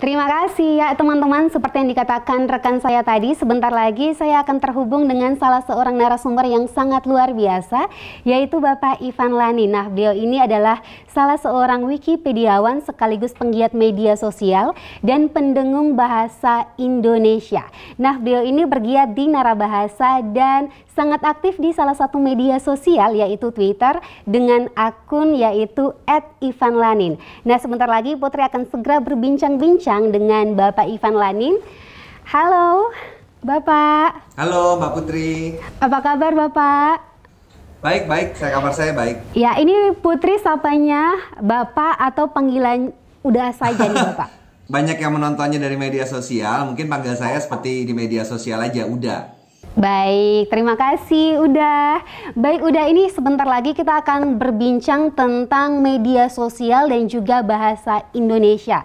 Terima kasih ya teman-teman. Seperti yang dikatakan rekan saya tadi, sebentar lagi saya akan terhubung dengan salah seorang narasumber yang sangat luar biasa, yaitu Bapak Ivan Lani. Nah, beliau ini adalah salah seorang Wikipediawan sekaligus penggiat media sosial dan pendengung bahasa Indonesia. Nah, beliau ini bergiat di narabahasa dan sangat aktif di salah satu media sosial yaitu Twitter dengan akun yaitu @ivanlanin. Nah, sebentar lagi Putri akan segera berbincang-bincang berbincang dengan Bapak Ivan Lanin. Halo, Bapak. Halo, Mbak Putri. Apa kabar, Bapak? Baik, baik. Saya kabar saya baik. Ya, ini Putri sapanya Bapak atau panggilan udah saja nih, Bapak? Banyak yang menontonnya dari media sosial, mungkin panggil saya seperti di media sosial aja, udah. Baik, terima kasih Udah. Baik Udah ini sebentar lagi kita akan berbincang tentang media sosial dan juga bahasa Indonesia.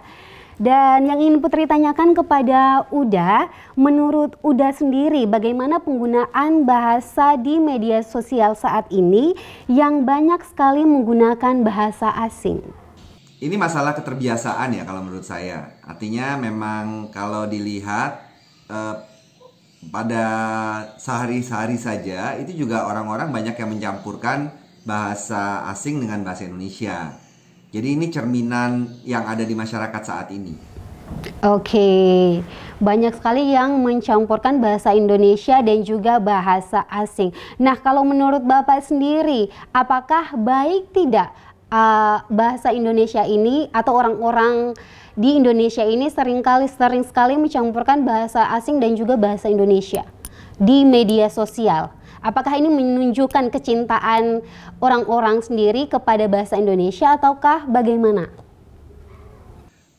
Dan yang ingin Putri tanyakan kepada Uda, menurut Uda sendiri bagaimana penggunaan bahasa di media sosial saat ini yang banyak sekali menggunakan bahasa asing? Ini masalah keterbiasaan ya kalau menurut saya. Artinya memang kalau dilihat eh, pada sehari-hari saja itu juga orang-orang banyak yang mencampurkan bahasa asing dengan bahasa Indonesia jadi ini cerminan yang ada di masyarakat saat ini. Oke, banyak sekali yang mencampurkan bahasa Indonesia dan juga bahasa asing. Nah, kalau menurut Bapak sendiri, apakah baik tidak uh, bahasa Indonesia ini atau orang-orang di Indonesia ini seringkali sering sekali mencampurkan bahasa asing dan juga bahasa Indonesia di media sosial? Apakah ini menunjukkan kecintaan orang-orang sendiri kepada bahasa Indonesia ataukah bagaimana?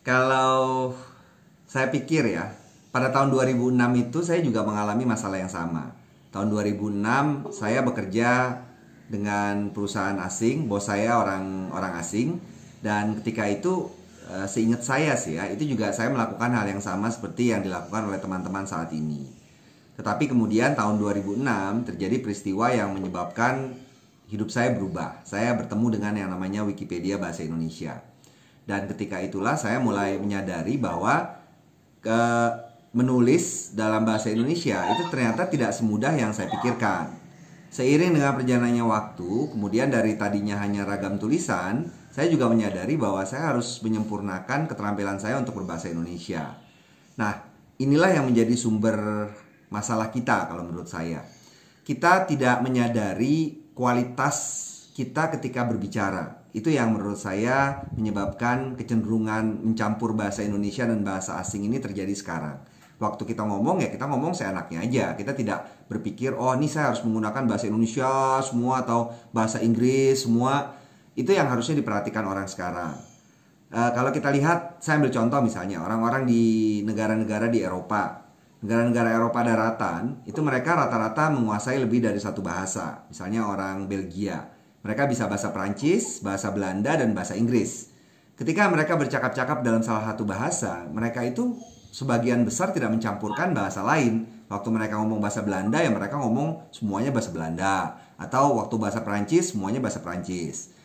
Kalau saya pikir ya, pada tahun 2006 itu saya juga mengalami masalah yang sama. Tahun 2006 saya bekerja dengan perusahaan asing, bos saya orang orang asing dan ketika itu eh, seingat saya sih ya, itu juga saya melakukan hal yang sama seperti yang dilakukan oleh teman-teman saat ini. Tetapi kemudian tahun 2006 terjadi peristiwa yang menyebabkan hidup saya berubah. Saya bertemu dengan yang namanya Wikipedia Bahasa Indonesia. Dan ketika itulah saya mulai menyadari bahwa ke menulis dalam bahasa Indonesia itu ternyata tidak semudah yang saya pikirkan. Seiring dengan perjalanannya waktu, kemudian dari tadinya hanya ragam tulisan, saya juga menyadari bahwa saya harus menyempurnakan keterampilan saya untuk berbahasa Indonesia. Nah, inilah yang menjadi sumber masalah kita kalau menurut saya. Kita tidak menyadari kualitas kita ketika berbicara. Itu yang menurut saya menyebabkan kecenderungan mencampur bahasa Indonesia dan bahasa asing ini terjadi sekarang waktu kita ngomong ya kita ngomong seenaknya aja kita tidak berpikir oh ini saya harus menggunakan bahasa Indonesia semua atau bahasa Inggris semua itu yang harusnya diperhatikan orang sekarang uh, kalau kita lihat saya ambil contoh misalnya orang-orang di negara-negara di Eropa negara-negara Eropa daratan itu mereka rata-rata menguasai lebih dari satu bahasa. Misalnya orang Belgia, mereka bisa bahasa Prancis, bahasa Belanda dan bahasa Inggris. Ketika mereka bercakap-cakap dalam salah satu bahasa, mereka itu sebagian besar tidak mencampurkan bahasa lain. Waktu mereka ngomong bahasa Belanda ya mereka ngomong semuanya bahasa Belanda atau waktu bahasa Prancis semuanya bahasa Prancis.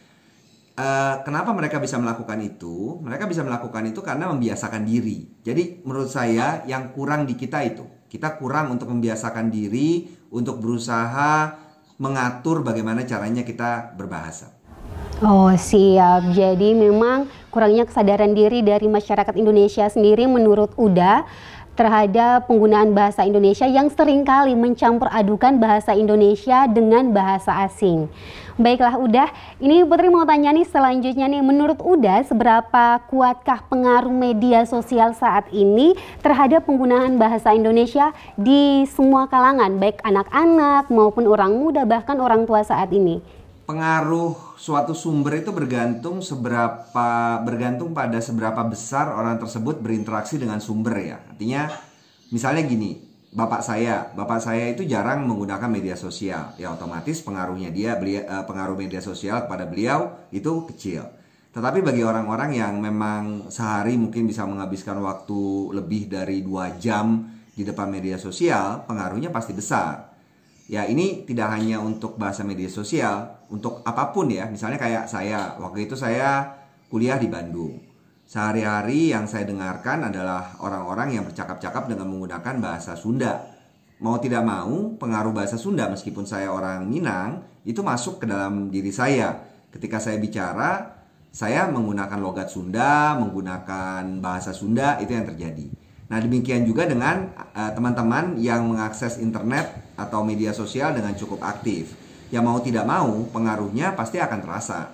Eh, kenapa mereka bisa melakukan itu? Mereka bisa melakukan itu karena membiasakan diri. Jadi menurut saya yang kurang di kita itu, kita kurang untuk membiasakan diri, untuk berusaha mengatur bagaimana caranya kita berbahasa. Oh siap, jadi memang kurangnya kesadaran diri dari masyarakat Indonesia sendiri menurut UDA terhadap penggunaan bahasa Indonesia yang seringkali mencampur adukan bahasa Indonesia dengan bahasa asing. Baiklah Udah, ini Putri mau tanya nih selanjutnya nih, menurut Udah seberapa kuatkah pengaruh media sosial saat ini terhadap penggunaan bahasa Indonesia di semua kalangan, baik anak-anak maupun orang muda bahkan orang tua saat ini? pengaruh suatu sumber itu bergantung seberapa bergantung pada seberapa besar orang tersebut berinteraksi dengan sumber ya. Artinya misalnya gini, bapak saya, bapak saya itu jarang menggunakan media sosial. Ya otomatis pengaruhnya dia belia, eh, pengaruh media sosial kepada beliau itu kecil. Tetapi bagi orang-orang yang memang sehari mungkin bisa menghabiskan waktu lebih dari dua jam di depan media sosial, pengaruhnya pasti besar ya ini tidak hanya untuk bahasa media sosial, untuk apapun ya. Misalnya kayak saya, waktu itu saya kuliah di Bandung. Sehari-hari yang saya dengarkan adalah orang-orang yang bercakap-cakap dengan menggunakan bahasa Sunda. Mau tidak mau, pengaruh bahasa Sunda meskipun saya orang Minang itu masuk ke dalam diri saya. Ketika saya bicara, saya menggunakan logat Sunda, menggunakan bahasa Sunda, itu yang terjadi. Nah, demikian juga dengan eh, teman-teman uh, yang mengakses internet atau media sosial dengan cukup aktif. Ya mau tidak mau, pengaruhnya pasti akan terasa.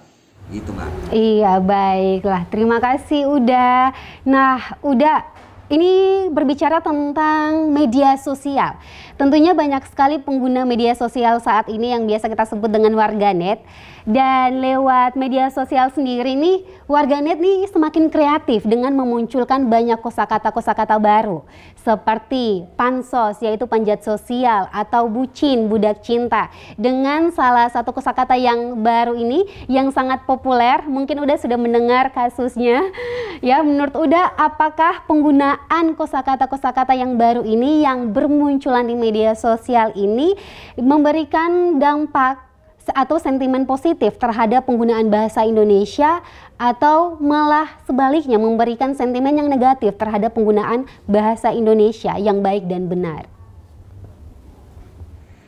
Gitu, Mbak. Iya, baiklah. Terima kasih Uda. Nah, Uda, ini berbicara tentang media sosial. Tentunya banyak sekali pengguna media sosial saat ini yang biasa kita sebut dengan warganet. Dan lewat media sosial sendiri nih warganet nih semakin kreatif dengan memunculkan banyak kosakata-kosakata baru seperti pansos yaitu panjat sosial atau bucin budak cinta dengan salah satu kosakata yang baru ini yang sangat populer mungkin udah sudah mendengar kasusnya ya menurut Uda apakah penggunaan kosakata-kosakata yang baru ini yang bermunculan di media sosial ini memberikan dampak atau sentimen positif terhadap penggunaan bahasa Indonesia atau malah sebaliknya memberikan sentimen yang negatif terhadap penggunaan bahasa Indonesia yang baik dan benar.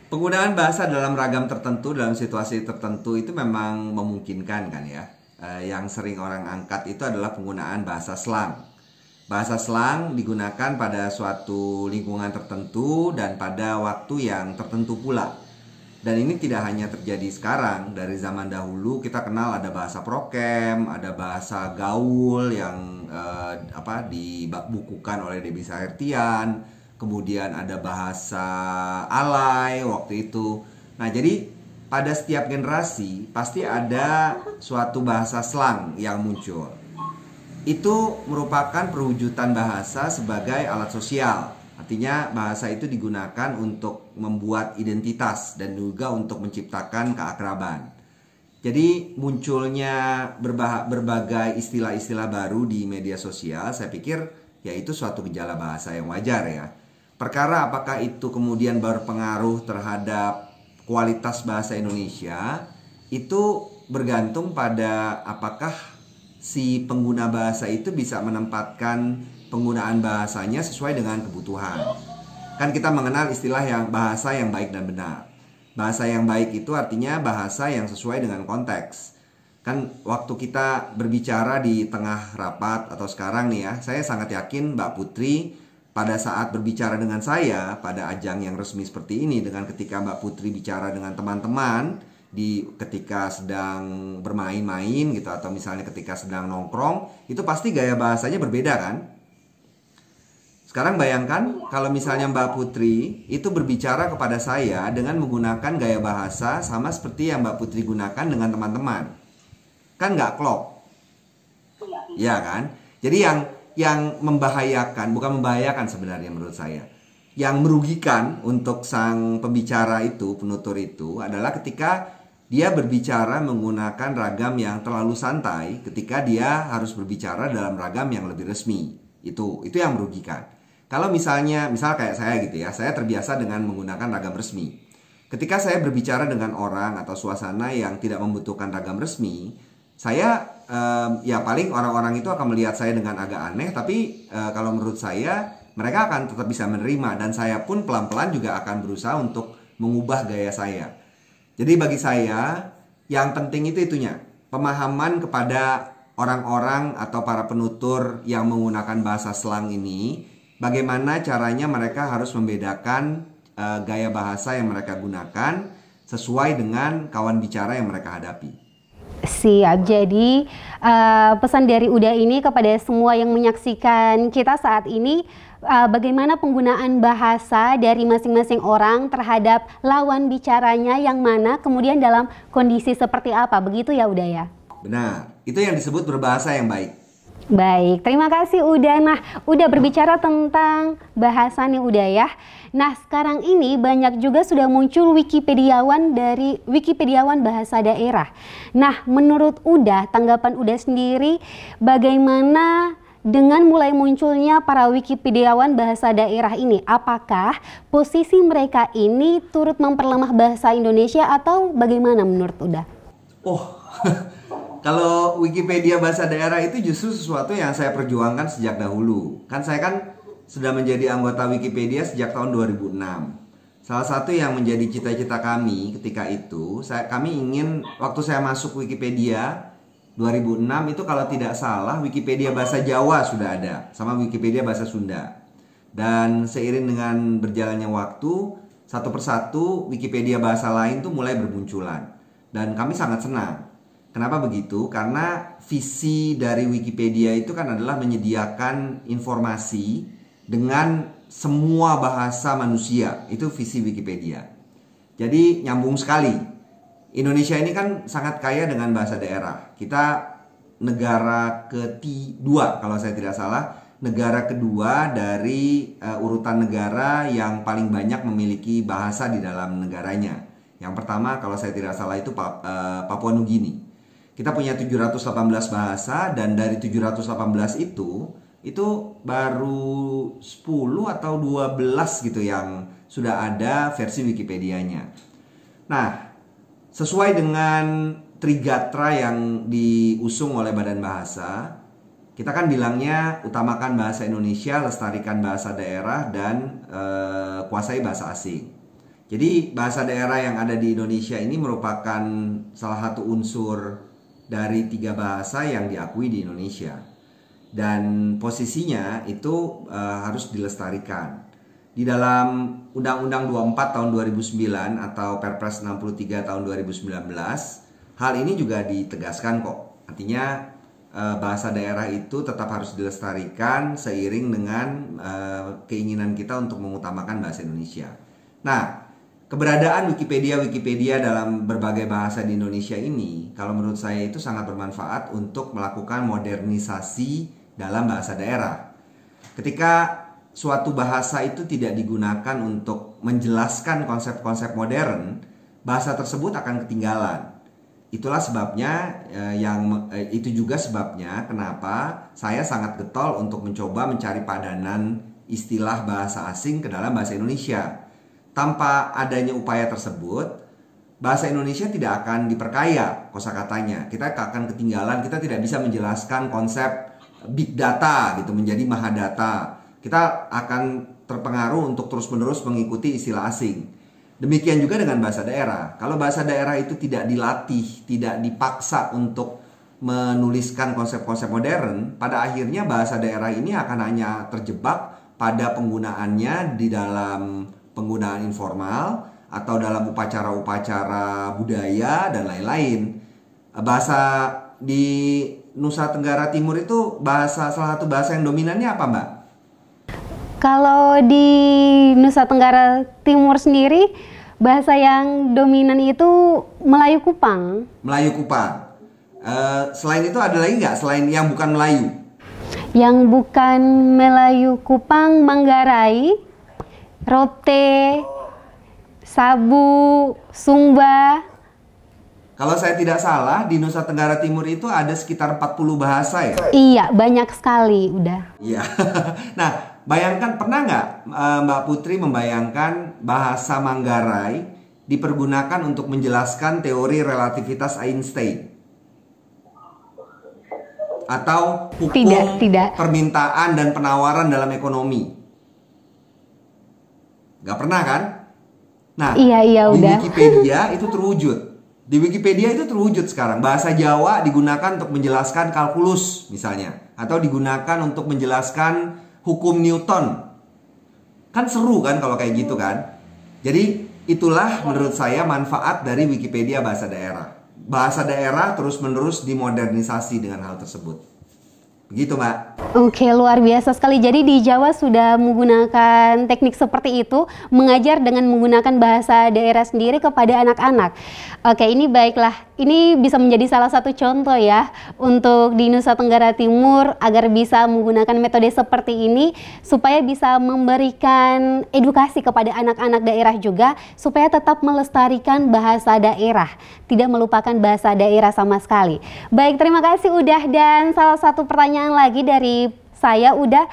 Penggunaan bahasa dalam ragam tertentu dalam situasi tertentu itu memang memungkinkan kan ya. Eh, yang sering orang angkat itu adalah penggunaan bahasa slang. Bahasa slang digunakan pada suatu lingkungan tertentu dan pada waktu yang tertentu pula. Dan ini tidak hanya terjadi sekarang, dari zaman dahulu kita kenal ada bahasa prokem, ada bahasa gaul yang eh, apa dibukukan oleh Debbie Sahertian, kemudian ada bahasa alay waktu itu. Nah, jadi pada setiap generasi pasti ada suatu bahasa slang yang muncul. Itu merupakan perwujudan bahasa sebagai alat sosial Artinya bahasa itu digunakan untuk membuat identitas dan juga untuk menciptakan keakraban. Jadi munculnya berbagai istilah-istilah baru di media sosial, saya pikir yaitu suatu gejala bahasa yang wajar ya. Perkara apakah itu kemudian berpengaruh terhadap kualitas bahasa Indonesia itu bergantung pada apakah si pengguna bahasa itu bisa menempatkan penggunaan bahasanya sesuai dengan kebutuhan. Kan kita mengenal istilah yang bahasa yang baik dan benar. Bahasa yang baik itu artinya bahasa yang sesuai dengan konteks. Kan waktu kita berbicara di tengah rapat atau sekarang nih ya, saya sangat yakin Mbak Putri pada saat berbicara dengan saya pada ajang yang resmi seperti ini dengan ketika Mbak Putri bicara dengan teman-teman di ketika sedang bermain-main gitu atau misalnya ketika sedang nongkrong itu pasti gaya bahasanya berbeda kan sekarang bayangkan kalau misalnya Mbak Putri itu berbicara kepada saya dengan menggunakan gaya bahasa sama seperti yang Mbak Putri gunakan dengan teman-teman. Kan nggak klop. Ya kan? Jadi yang yang membahayakan, bukan membahayakan sebenarnya menurut saya. Yang merugikan untuk sang pembicara itu, penutur itu adalah ketika dia berbicara menggunakan ragam yang terlalu santai ketika dia harus berbicara dalam ragam yang lebih resmi. Itu itu yang merugikan. Kalau misalnya, misal kayak saya gitu ya, saya terbiasa dengan menggunakan ragam resmi. Ketika saya berbicara dengan orang atau suasana yang tidak membutuhkan ragam resmi, saya um, ya paling orang-orang itu akan melihat saya dengan agak aneh, tapi uh, kalau menurut saya mereka akan tetap bisa menerima dan saya pun pelan-pelan juga akan berusaha untuk mengubah gaya saya. Jadi bagi saya yang penting itu itunya pemahaman kepada orang-orang atau para penutur yang menggunakan bahasa selang ini bagaimana caranya mereka harus membedakan uh, gaya bahasa yang mereka gunakan sesuai dengan kawan bicara yang mereka hadapi. Siap, jadi uh, pesan dari Uda ini kepada semua yang menyaksikan kita saat ini uh, Bagaimana penggunaan bahasa dari masing-masing orang terhadap lawan bicaranya yang mana kemudian dalam kondisi seperti apa, begitu ya Uda ya? Benar, itu yang disebut berbahasa yang baik Baik, terima kasih udah Nah, udah berbicara tentang bahasan yang udah ya. Nah, sekarang ini banyak juga sudah muncul Wikipediawan dari Wikipediawan bahasa daerah. Nah, menurut udah tanggapan udah sendiri bagaimana dengan mulai munculnya para Wikipediawan bahasa daerah ini, apakah posisi mereka ini turut memperlemah bahasa Indonesia atau bagaimana menurut udah? Oh, Kalau Wikipedia bahasa daerah itu justru sesuatu yang saya perjuangkan sejak dahulu. Kan saya kan sudah menjadi anggota Wikipedia sejak tahun 2006. Salah satu yang menjadi cita-cita kami ketika itu, saya kami ingin waktu saya masuk Wikipedia 2006 itu kalau tidak salah Wikipedia bahasa Jawa sudah ada sama Wikipedia bahasa Sunda. Dan seiring dengan berjalannya waktu, satu persatu Wikipedia bahasa lain tuh mulai bermunculan. Dan kami sangat senang Kenapa begitu? Karena visi dari Wikipedia itu kan adalah menyediakan informasi dengan semua bahasa manusia. Itu visi Wikipedia. Jadi nyambung sekali. Indonesia ini kan sangat kaya dengan bahasa daerah. Kita negara kedua kalau saya tidak salah, negara kedua dari uh, urutan negara yang paling banyak memiliki bahasa di dalam negaranya. Yang pertama kalau saya tidak salah itu eh, Papua Nugini kita punya 718 bahasa dan dari 718 itu itu baru 10 atau 12 gitu yang sudah ada versi Wikipedia-nya. Nah, sesuai dengan trigatra yang diusung oleh Badan Bahasa, kita kan bilangnya utamakan bahasa Indonesia, lestarikan bahasa daerah dan eh, kuasai bahasa asing. Jadi bahasa daerah yang ada di Indonesia ini merupakan salah satu unsur dari tiga bahasa yang diakui di Indonesia dan posisinya itu uh, harus dilestarikan di dalam Undang-Undang 24 tahun 2009 atau Perpres 63 tahun 2019 hal ini juga ditegaskan kok artinya eh, bahasa daerah itu tetap harus dilestarikan seiring dengan eh, keinginan kita untuk mengutamakan bahasa Indonesia. Nah, keberadaan Wikipedia Wikipedia dalam berbagai bahasa di Indonesia ini kalau menurut saya itu sangat bermanfaat untuk melakukan modernisasi dalam bahasa daerah. Ketika suatu bahasa itu tidak digunakan untuk menjelaskan konsep-konsep modern, bahasa tersebut akan ketinggalan. Itulah sebabnya eh, yang eh, itu juga sebabnya kenapa saya sangat getol untuk mencoba mencari padanan istilah bahasa asing ke dalam bahasa Indonesia tanpa adanya upaya tersebut, bahasa Indonesia tidak akan diperkaya kosakatanya. Kita akan ketinggalan, kita tidak bisa menjelaskan konsep big data gitu menjadi mahadata. Kita akan terpengaruh untuk terus-menerus mengikuti istilah asing. Demikian juga dengan bahasa daerah. Kalau bahasa daerah itu tidak dilatih, tidak dipaksa untuk menuliskan konsep-konsep modern, pada akhirnya bahasa daerah ini akan hanya terjebak pada penggunaannya di dalam penggunaan informal atau dalam upacara-upacara budaya dan lain-lain. Bahasa di Nusa Tenggara Timur itu bahasa salah satu bahasa yang dominannya apa, Mbak? Kalau di Nusa Tenggara Timur sendiri bahasa yang dominan itu Melayu Kupang. Melayu Kupang. Uh, selain itu ada lagi nggak selain yang bukan Melayu? Yang bukan Melayu Kupang Manggarai rote, sabu, sumba. Kalau saya tidak salah, di Nusa Tenggara Timur itu ada sekitar 40 bahasa ya? Iya, banyak sekali udah. Iya. nah, bayangkan pernah nggak eh, Mbak Putri membayangkan bahasa Manggarai dipergunakan untuk menjelaskan teori relativitas Einstein? Atau hukum tidak, tidak. permintaan dan penawaran dalam ekonomi? Gak pernah kan? Nah, iya, iya, di udah. Wikipedia itu terwujud. Di Wikipedia itu terwujud sekarang. Bahasa Jawa digunakan untuk menjelaskan kalkulus misalnya. Atau digunakan untuk menjelaskan hukum Newton. Kan seru kan kalau kayak gitu kan? Jadi itulah menurut saya manfaat dari Wikipedia bahasa daerah. Bahasa daerah terus-menerus dimodernisasi dengan hal tersebut. Begitu, Mbak. Oke, luar biasa sekali. Jadi di Jawa sudah menggunakan teknik seperti itu, mengajar dengan menggunakan bahasa daerah sendiri kepada anak-anak. Oke, ini baiklah ini bisa menjadi salah satu contoh ya untuk di Nusa Tenggara Timur agar bisa menggunakan metode seperti ini supaya bisa memberikan edukasi kepada anak-anak daerah juga supaya tetap melestarikan bahasa daerah, tidak melupakan bahasa daerah sama sekali. Baik, terima kasih udah dan salah satu pertanyaan lagi dari saya udah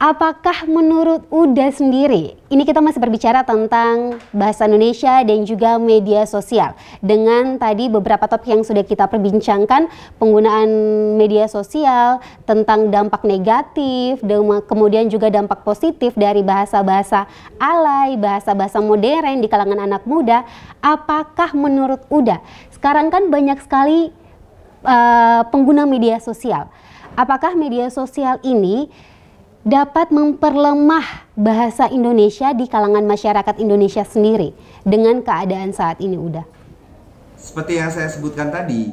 Apakah menurut Uda sendiri, ini kita masih berbicara tentang bahasa Indonesia dan juga media sosial. Dengan tadi beberapa topik yang sudah kita perbincangkan, penggunaan media sosial, tentang dampak negatif, kemudian juga dampak positif dari bahasa-bahasa alay, bahasa-bahasa modern di kalangan anak muda. Apakah menurut Uda, sekarang kan banyak sekali uh, pengguna media sosial. Apakah media sosial ini dapat memperlemah bahasa Indonesia di kalangan masyarakat Indonesia sendiri dengan keadaan saat ini udah? Seperti yang saya sebutkan tadi,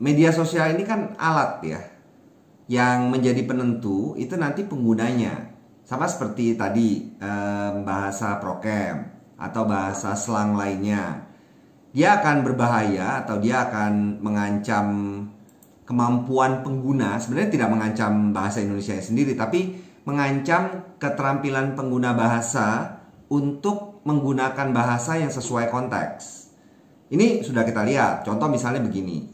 media sosial ini kan alat ya. Yang menjadi penentu itu nanti penggunanya. Sama seperti tadi eh, bahasa prokem atau bahasa slang lainnya. Dia akan berbahaya atau dia akan mengancam kemampuan pengguna sebenarnya tidak mengancam bahasa Indonesia sendiri tapi mengancam keterampilan pengguna bahasa untuk menggunakan bahasa yang sesuai konteks. Ini sudah kita lihat. Contoh misalnya begini.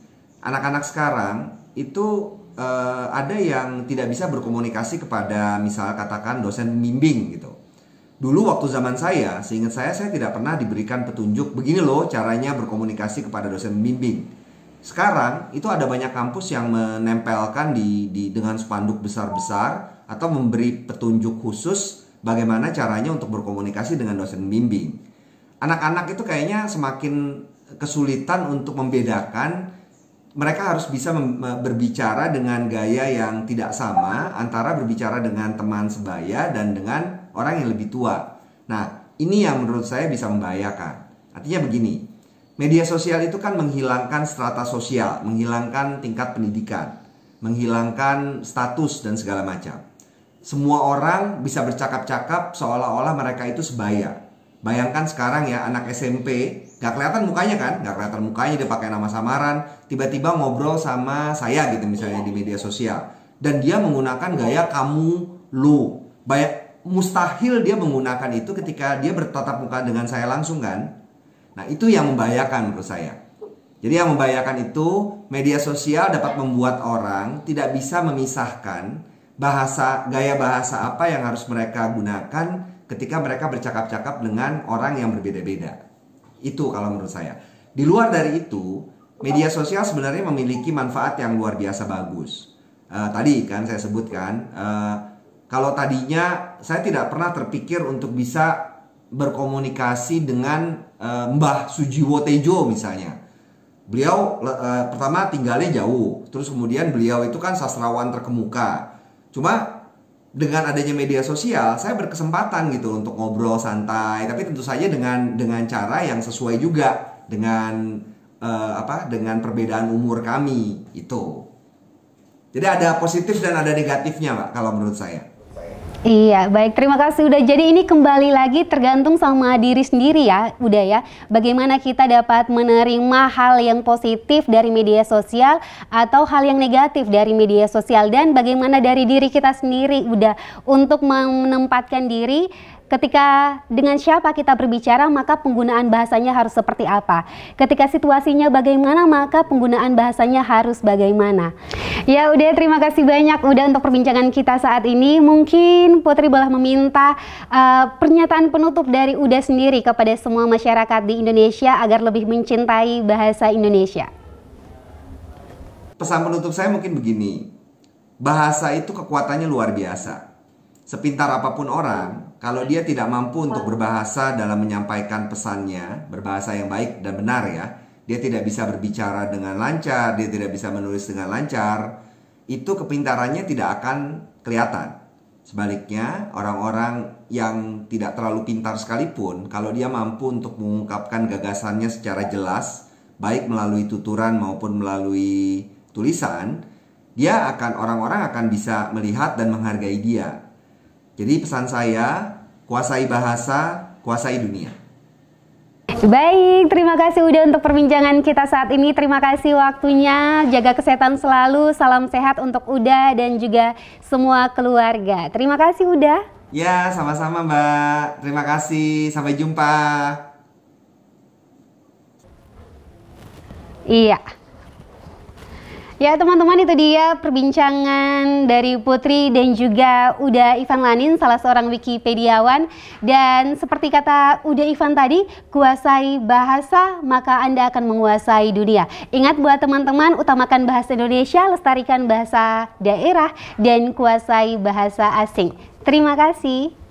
Anak-anak sekarang itu eh, ada yang tidak bisa berkomunikasi kepada misal katakan dosen bimbing gitu. Dulu waktu zaman saya, seingat saya saya tidak pernah diberikan petunjuk begini loh caranya berkomunikasi kepada dosen bimbing sekarang itu ada banyak kampus yang menempelkan di, di dengan spanduk besar-besar atau memberi petunjuk khusus bagaimana caranya untuk berkomunikasi dengan dosen bimbing. Anak-anak itu kayaknya semakin kesulitan untuk membedakan mereka harus bisa berbicara dengan gaya yang tidak sama antara berbicara dengan teman sebaya dan dengan orang yang lebih tua. Nah, ini yang menurut saya bisa membahayakan. Artinya begini, Media sosial itu kan menghilangkan strata sosial, menghilangkan tingkat pendidikan, menghilangkan status dan segala macam. Semua orang bisa bercakap-cakap seolah-olah mereka itu sebaya. Bayangkan sekarang ya anak SMP Gak kelihatan mukanya kan, gak kelihatan mukanya dia pakai nama samaran, tiba-tiba ngobrol sama saya gitu misalnya di media sosial. Dan dia menggunakan gaya kamu, lu. Banyak mustahil dia menggunakan itu ketika dia bertatap muka dengan saya langsung kan. Nah, itu yang membahayakan menurut saya. Jadi yang membahayakan itu media sosial dapat membuat orang tidak bisa memisahkan bahasa gaya bahasa apa yang harus mereka gunakan ketika mereka bercakap-cakap dengan orang yang berbeda-beda. Itu kalau menurut saya. Di luar dari itu, media sosial sebenarnya memiliki manfaat yang luar biasa bagus. Uh, tadi kan saya sebutkan, uh, kalau tadinya saya tidak pernah terpikir untuk bisa berkomunikasi dengan uh, Mbah Sujiwo Tejo misalnya. Beliau uh, pertama tinggalnya jauh, terus kemudian beliau itu kan sastrawan terkemuka. Cuma dengan adanya media sosial, saya berkesempatan gitu untuk ngobrol santai, tapi tentu saja dengan dengan cara yang sesuai juga dengan uh, apa dengan perbedaan umur kami itu. Jadi ada positif dan ada negatifnya, Pak, kalau menurut saya. Iya, baik. Terima kasih udah. Jadi ini kembali lagi tergantung sama diri sendiri ya, udah ya. Bagaimana kita dapat menerima hal yang positif dari media sosial atau hal yang negatif dari media sosial dan bagaimana dari diri kita sendiri udah untuk menempatkan diri Ketika dengan siapa kita berbicara, maka penggunaan bahasanya harus seperti apa. Ketika situasinya bagaimana, maka penggunaan bahasanya harus bagaimana. Ya udah, terima kasih banyak udah untuk perbincangan kita saat ini. Mungkin Putri boleh meminta uh, pernyataan penutup dari Uda sendiri kepada semua masyarakat di Indonesia agar lebih mencintai bahasa Indonesia. Pesan penutup saya mungkin begini. Bahasa itu kekuatannya luar biasa Sepintar apapun orang, kalau dia tidak mampu untuk berbahasa dalam menyampaikan pesannya, berbahasa yang baik dan benar ya, dia tidak bisa berbicara dengan lancar, dia tidak bisa menulis dengan lancar, itu kepintarannya tidak akan kelihatan. Sebaliknya, orang-orang yang tidak terlalu pintar sekalipun, kalau dia mampu untuk mengungkapkan gagasannya secara jelas, baik melalui tuturan maupun melalui tulisan, dia akan orang-orang akan bisa melihat dan menghargai dia jadi pesan saya, kuasai bahasa, kuasai dunia. Baik, terima kasih udah untuk perbincangan kita saat ini. Terima kasih waktunya. Jaga kesehatan selalu. Salam sehat untuk Uda dan juga semua keluarga. Terima kasih Uda. Ya, sama-sama Mbak. Terima kasih. Sampai jumpa. Iya. Ya teman-teman itu dia perbincangan dari Putri dan juga Uda Ivan Lanin salah seorang Wikipediawan dan seperti kata Uda Ivan tadi kuasai bahasa maka Anda akan menguasai dunia. Ingat buat teman-teman utamakan bahasa Indonesia, lestarikan bahasa daerah dan kuasai bahasa asing. Terima kasih.